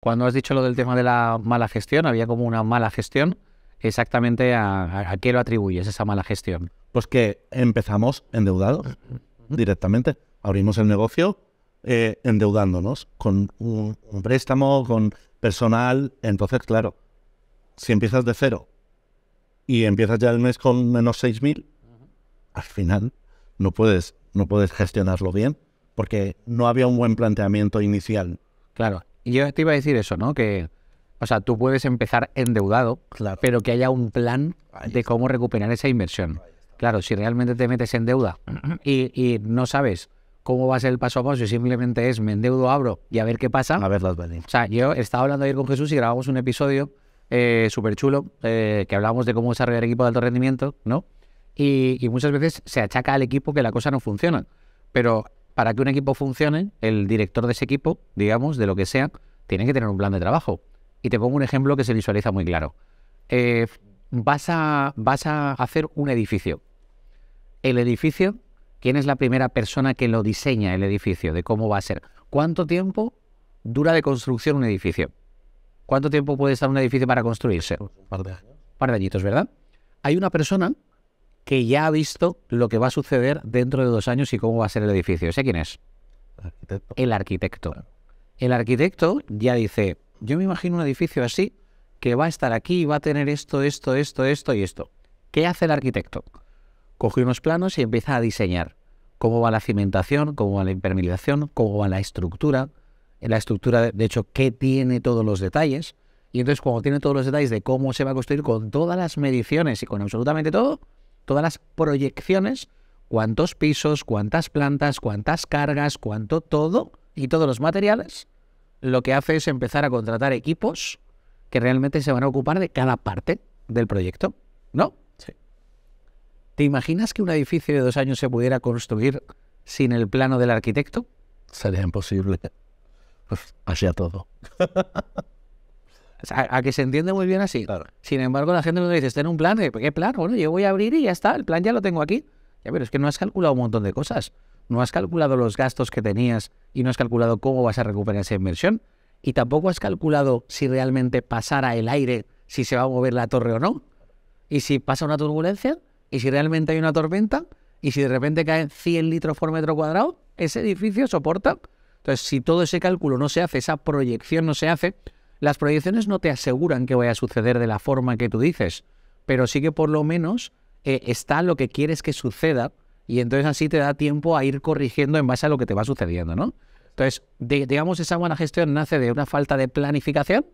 Cuando has dicho lo del tema de la mala gestión, había como una mala gestión. Exactamente a, a qué lo atribuyes esa mala gestión. Pues que empezamos endeudados directamente. Abrimos el negocio eh, endeudándonos con un, préstamo, con personal. Entonces, claro, si empiezas de cero y empiezas ya el mes con menos 6.000, al final no puedes, no puedes gestionarlo bien porque no había un buen planteamiento inicial. Claro, y yo te iba a decir eso, ¿no? Que, o sea, tú puedes empezar endeudado, pero que haya un plan de cómo recuperar esa inversión. Claro, si realmente te metes en deuda y, no sabes cómo va a ser el paso a paso, simplemente es me endeudo, abro y a ver qué pasa. A ver las O sea, yo estaba hablando ayer con Jesús y grabamos un episodio eh, súper chulo eh, que hablábamos de cómo desarrollar equipo de alto rendimiento, ¿no? Y, y muchas veces se achaca al equipo que la cosa no funciona. Pero para que un equipo funcione, el director de ese equipo, digamos, de lo que sea, tiene que tener un plan de trabajo. Y te pongo un ejemplo que se visualiza muy claro. Eh, vas, a, hacer un edificio. El edificio, ¿quién es la primera persona que lo diseña el edificio? De cómo va a ser. ¿Cuánto tiempo dura de construcción un edificio? ¿Cuánto tiempo puede estar un edificio para construirse? Pues un par de Un par de añitos, ¿verdad? Hay una persona que ya ha visto lo que va a suceder dentro de dos años y cómo va a ser el edificio. ¿Sé quién es? El arquitecto. El arquitecto, ya dice, yo me imagino un edificio así, que va a estar aquí y va a tener esto, esto, esto, esto y esto. ¿Qué hace el arquitecto? Coge unos planos y empieza a diseñar cómo va la cimentación, cómo va la impermeabilización, cómo va la estructura, la estructura, de hecho, que tiene todos los detalles. Y entonces, cuando tiene todos los detalles de cómo se va a construir, con todas las mediciones y con absolutamente todo, todas las proyecciones, cuántos pisos, cuántas plantas, cuántas cargas, cuánto todo y todos los materiales, lo que hace es empezar a contratar equipos que realmente se van a ocupar de cada parte del proyecto, ¿no? Sí. ¿Te imaginas que un edificio de dos años se pudiera construir sin el plano del arquitecto? Sería imposible. Pues, hacia todo. a, que se entiende muy bien así. Sin embargo, la gente me dice, está un plan, ¿qué plan? Bueno, yo voy a abrir y ya está, el plan ya lo tengo aquí. Ya, pero es que no has calculado un montón de cosas. No has calculado los gastos que tenías y no has calculado cómo vas a recuperar esa inversión. Y tampoco has calculado si realmente pasara el aire, si se va a mover la torre o no. Y si pasa una turbulencia, y si realmente hay una tormenta, y si de repente caen 100 litros por metro cuadrado, ese edificio soporta. Entonces, si todo ese cálculo no se hace, esa proyección no se hace, las proyecciones no te aseguran que vaya a suceder de la forma que tú dices, pero sí que por lo menos eh, está lo que quieres que suceda y entonces así te da tiempo a ir corrigiendo en base a lo que te va sucediendo, ¿no? Entonces, digamos, esa buena gestión nace de una falta de planificación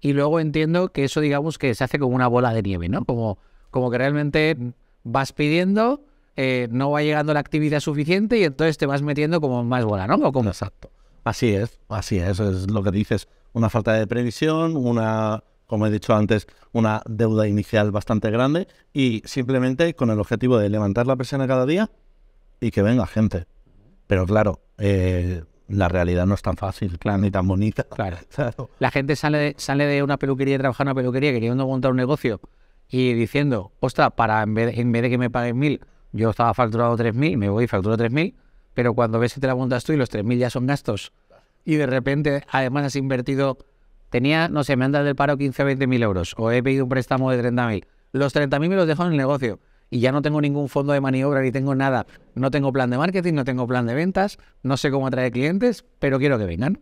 y luego entiendo que eso, digamos, que se hace como una bola de nieve, ¿no? Como, como que realmente vas pidiendo, eh, no va llegando la actividad suficiente y entonces te vas metiendo como más bola, ¿no? Exacto. Así es, así es, eso es lo que dices una falta de previsión, una, como he dicho antes, una deuda inicial bastante grande y simplemente con el objetivo de levantar la presión cada día y que venga gente. Pero claro, eh, la realidad no es tan fácil, ni tan bonita. Claro. La gente sale de, sale de una peluquería, trabajar en una peluquería, queriendo montar un negocio y diciendo, ostras, para en vez, en vez de que me paguen mil, yo estaba facturado tres mil, me voy y facturo mil, pero cuando ves que te la montas tú y los tres mil ya son gastos y de repente además has invertido, tenía, no sé, me han dado del paro 15 o 20 mil euros o he pedido un préstamo de 30 mil. Los 30 mil me los dejo en el negocio y ya no tengo ningún fondo de maniobra ni tengo nada. No tengo plan de marketing, no tengo plan de ventas, no sé cómo atraer clientes, pero quiero que vengan.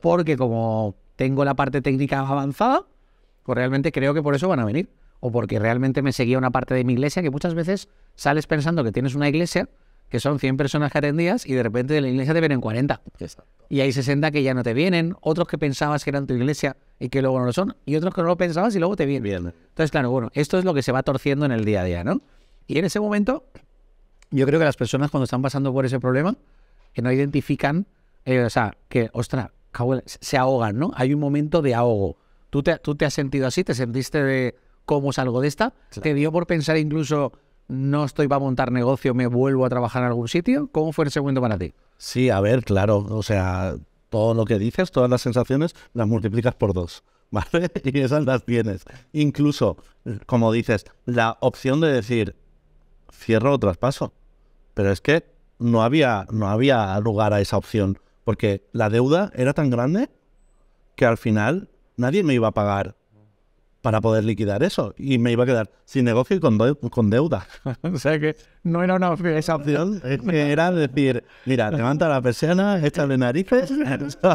Porque como tengo la parte técnica avanzada, pues realmente creo que por eso van a venir. O porque realmente me seguía una parte de mi iglesia que muchas veces sales pensando que tienes una iglesia que son 100 personas que atendías y de repente de la iglesia te vienen 40. Y hay 60 que ya no te vienen, otros que pensabas que eran tu iglesia y que luego no lo son, y otros que no lo pensabas y luego te vienen. Entonces, claro, bueno, esto es lo que se va torciendo en el día a día, ¿no? Y en ese momento, yo creo que las personas cuando están pasando por ese problema, que no identifican, eh, o sea, que, ostras, se ahogan, ¿no? Hay un momento de ahogo. ¿Tú te, tú te has sentido así? ¿Te sentiste de cómo salgo de esta? ¿Te dio por pensar incluso no estoy para montar negocio, me vuelvo a trabajar en algún sitio? ¿Cómo fue el segundo para ti? Sí, a ver, claro, o sea, todo lo que dices, todas las sensaciones, las multiplicas por dos, ¿vale? Y esas las tienes. Incluso, como dices, la opción de decir, cierro o traspaso. Pero es que no había, no había lugar a esa opción, porque la deuda era tan grande que al final nadie me iba a pagar para poder liquidar eso. Y me iba a quedar sin negocio y con, con deuda. o sea que no era una opción. Esa opción era decir, mira, levanta la persiana, échale narices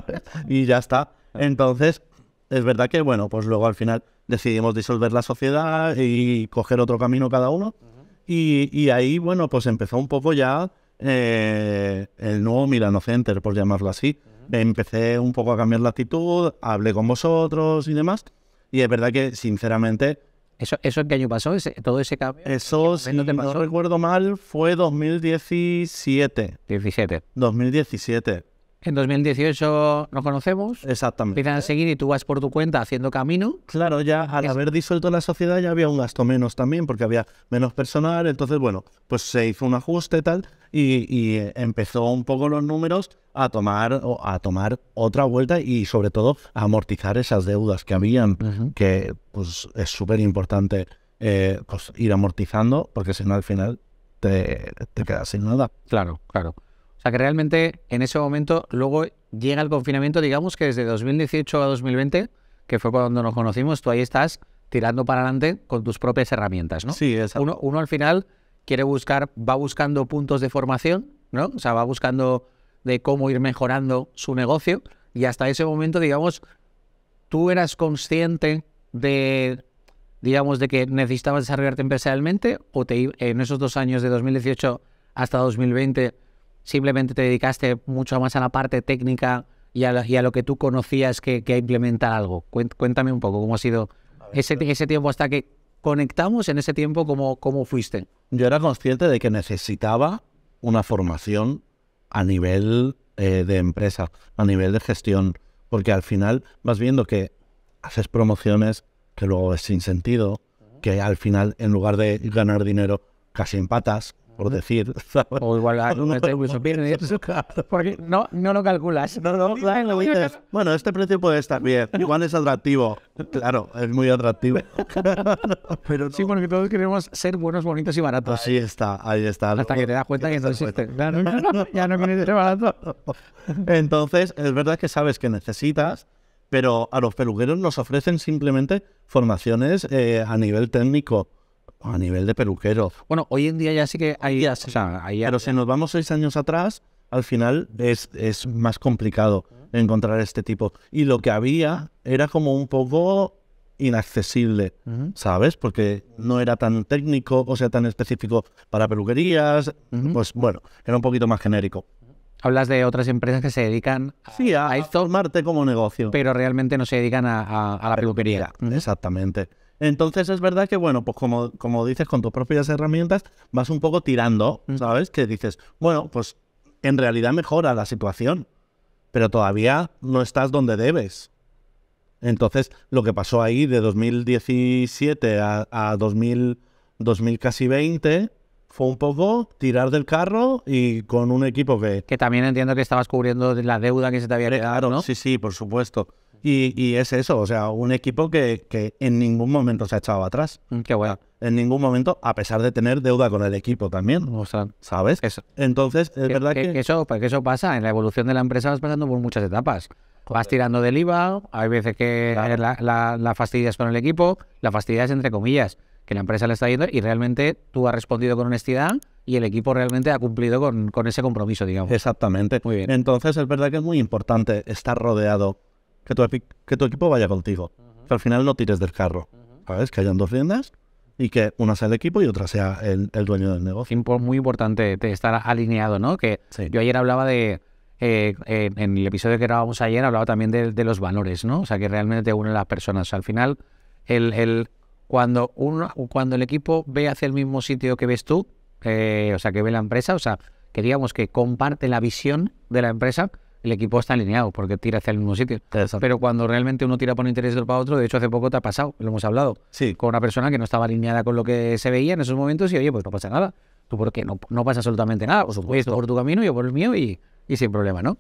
y ya está. Entonces, es verdad que, bueno, pues luego al final decidimos disolver la sociedad y coger otro camino cada uno. Y, y ahí, bueno, pues empezó un poco ya eh, el nuevo Milano Center, por llamarlo así. Empecé un poco a cambiar la actitud, hablé con vosotros y demás. Y es verdad que, sinceramente... ¿Eso, eso qué año pasó? ¿Todo ese cambio? Eso, si no, recuerdo mal, fue 2017. 17. 2017. En 2018 nos conocemos. Exactamente. Empiezan a seguir y tú vas por tu cuenta haciendo camino. Claro, ya al haber disuelto la sociedad ya había un gasto menos también, porque había menos personal. Entonces, bueno, pues se hizo un ajuste y tal, y eh, empezó un poco los números a tomar, a tomar otra vuelta y sobre todo a amortizar esas deudas que habían, que pues es súper importante eh, pues, ir amortizando, porque si no al final te, te quedas sin nada. Claro, claro que realmente en ese momento luego llega el confinamiento, digamos que desde 2018 a 2020, que fue cuando nos conocimos, tú ahí estás tirando para adelante con tus propias herramientas, ¿no? Sí, exacto. Uno, al final quiere buscar, va buscando puntos de formación, ¿no? O sea, va buscando de cómo ir mejorando su negocio y hasta ese momento, digamos, tú eras consciente de, digamos, de que necesitabas desarrollarte empresarialmente o en esos dos años de 2018 hasta 2020 simplemente te dedicaste mucho más a la parte técnica y a, lo que tú conocías que, implementar algo. Cuéntame un poco cómo ha sido ese, tiempo hasta que conectamos, en ese tiempo, cómo, fuiste. Yo era consciente de que necesitaba una formación a nivel eh, de empresa, a nivel de gestión, porque al final vas viendo que haces promociones que luego es sin sentido, que al final en lugar de ganar dinero casi empatas, por mm. decir. O igual no, Porque no, no lo calculas. No, no, Bueno, este precio puede estar bien. Igual es atractivo. Claro, es muy atractivo. Pero bueno, Sí, todos queremos ser buenos, bonitos y baratos. Así está, ahí está. Hasta que te das cuenta que no existe. Claro, ya no quieres ser barato. Entonces, es verdad que sabes que necesitas pero a los peluqueros nos ofrecen simplemente formaciones eh, a nivel técnico a nivel de peluqueros. Bueno, hoy en día ya sí que hay... o sea, pero si nos vamos seis años atrás, al final es, es más complicado encontrar este tipo. Y lo que había era como un poco inaccesible, ¿sabes? Porque no era tan técnico, o sea, tan específico para peluquerías, pues bueno, era un poquito más genérico. Hablas de otras empresas que se dedican a, sí, a, formarte como negocio. Pero realmente no se dedican a, a la peluquería. Exactamente. Entonces es verdad que, bueno, pues como, como dices, con tus propias herramientas vas un poco tirando, mm. ¿sabes? Que dices, bueno, pues en realidad mejora la situación, pero todavía no estás donde debes. Entonces, lo que pasó ahí de 2017 a, a 2000, 2000 casi 20 fue un poco tirar del carro y con un equipo que... Que también entiendo que estabas cubriendo la deuda que se te había eh, quedado, ¿no? Sí, sí, por supuesto. Y, es eso, o sea, un equipo que, en ningún momento se ha echado atrás. Mm, qué bueno. En ningún momento, a pesar de tener deuda con el equipo también. O sea, ¿sabes? Entonces, es verdad que, que... Eso, porque pues, eso pasa, en la evolución de la empresa vas pasando por muchas etapas. Vas tirando del IVA, hay veces que la, fastidias con el equipo, la fastidias entre comillas, que la empresa le está yendo y realmente tú has respondido con honestidad y el equipo realmente ha cumplido con, con ese compromiso, digamos. Exactamente. Muy bien. Entonces, es verdad que es muy importante estar rodeado que tu, equipo vaya contigo. Que al final no tires del carro. ¿Sabes? Que hayan dos riendas y que una sea el equipo y otra sea el, dueño del negocio. Muy importante estar alineado, ¿no? Que yo ayer hablaba de. Eh, eh, en el episodio que grabamos ayer hablaba también de, los valores, ¿no? O sea, que realmente te unen las personas. al final, el, cuando, uno, cuando el equipo ve hacia el mismo sitio que ves tú, eh, o sea, que ve la empresa, o sea, que que comparte la visión de la empresa, el equipo está alineado porque tira hacia el mismo sitio. Pero cuando realmente uno tira por un interés de otro para otro, de hecho hace poco te ha pasado, lo hemos hablado, sí. con una persona que no estaba alineada con lo que se veía en esos momentos y oye, pues no pasa nada. Tú porque no, no pasa absolutamente nada, por supuesto, por tu camino, yo por el mío y, y sin problema, ¿no?